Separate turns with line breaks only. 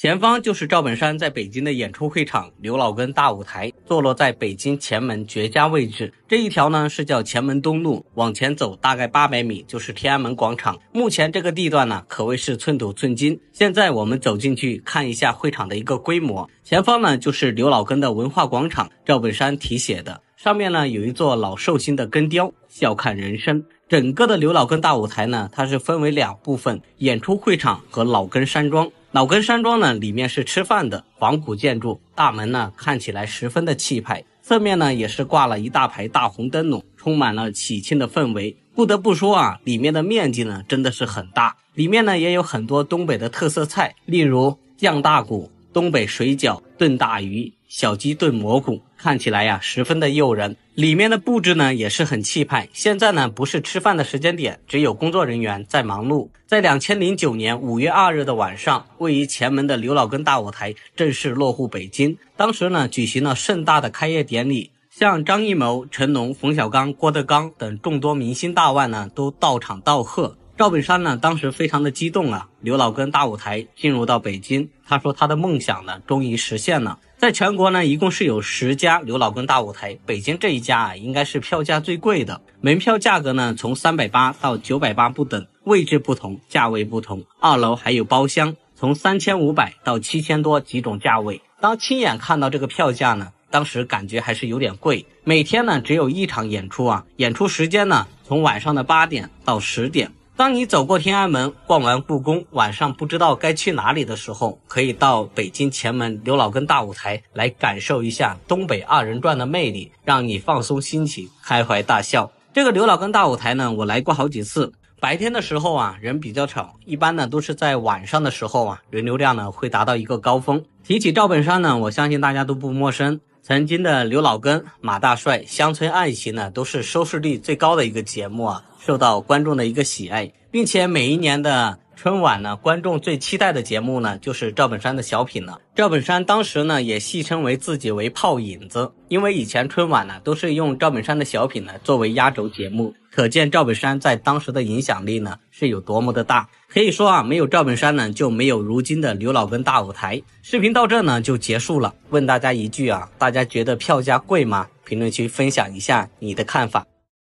前方就是赵本山在北京的演出会场——刘老根大舞台，坐落在北京前门绝佳位置。这一条呢是叫前门东路，往前走大概八百米就是天安门广场。目前这个地段呢可谓是寸土寸金。现在我们走进去看一下会场的一个规模。前方呢就是刘老根的文化广场，赵本山题写的，上面呢有一座老寿星的根雕，笑看人生。整个的刘老根大舞台呢，它是分为两部分：演出会场和老根山庄。老根山庄呢，里面是吃饭的仿古建筑，大门呢看起来十分的气派，侧面呢也是挂了一大排大红灯笼，充满了喜庆的氛围。不得不说啊，里面的面积呢真的是很大，里面呢也有很多东北的特色菜，例如酱大骨、东北水饺、炖大鱼、小鸡炖蘑菇。看起来呀，十分的诱人。里面的布置呢，也是很气派。现在呢，不是吃饭的时间点，只有工作人员在忙碌。在两千零九年五月二日的晚上，位于前门的刘老根大舞台正式落户北京。当时呢，举行了盛大的开业典礼，像张艺谋、成龙、冯小刚、郭德纲等众多明星大腕呢，都到场道贺。赵本山呢，当时非常的激动啊！刘老根大舞台进入到北京，他说他的梦想呢，终于实现了。在全国呢，一共是有十家刘老根大舞台，北京这一家啊，应该是票价最贵的。门票价格呢，从三百八到九百八不等，位置不同，价位不同。二楼还有包厢，从三千五百到七千多几种价位。当亲眼看到这个票价呢，当时感觉还是有点贵。每天呢，只有一场演出啊，演出时间呢，从晚上的八点到十点。当你走过天安门、逛完故宫，晚上不知道该去哪里的时候，可以到北京前门刘老根大舞台来感受一下东北二人转的魅力，让你放松心情、开怀大笑。这个刘老根大舞台呢，我来过好几次，白天的时候啊人比较少，一般呢都是在晚上的时候啊人流量呢会达到一个高峰。提起赵本山呢，我相信大家都不陌生。曾经的刘老根、马大帅、乡村爱情呢，都是收视率最高的一个节目啊，受到观众的一个喜爱，并且每一年的。春晚呢，观众最期待的节目呢，就是赵本山的小品了。赵本山当时呢，也戏称为自己为“炮影子”，因为以前春晚呢，都是用赵本山的小品呢作为压轴节目，可见赵本山在当时的影响力呢是有多么的大。可以说啊，没有赵本山呢，就没有如今的刘老根大舞台。视频到这呢就结束了，问大家一句啊，大家觉得票价贵吗？评论区分享一下你的看法。